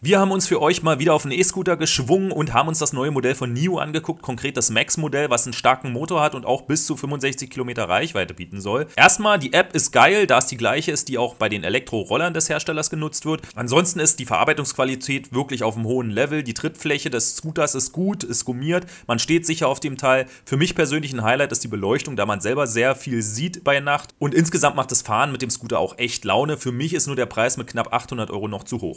Wir haben uns für euch mal wieder auf den E-Scooter geschwungen und haben uns das neue Modell von NIO angeguckt, konkret das Max-Modell, was einen starken Motor hat und auch bis zu 65 Kilometer Reichweite bieten soll. Erstmal, die App ist geil, da es die gleiche ist, die auch bei den Elektrorollern des Herstellers genutzt wird. Ansonsten ist die Verarbeitungsqualität wirklich auf einem hohen Level. Die Trittfläche des Scooters ist gut, ist gummiert, man steht sicher auf dem Teil. Für mich persönlich ein Highlight ist die Beleuchtung, da man selber sehr viel sieht bei Nacht. Und insgesamt macht das Fahren mit dem Scooter auch echt Laune. Für mich ist nur der Preis mit knapp 800 Euro noch zu hoch.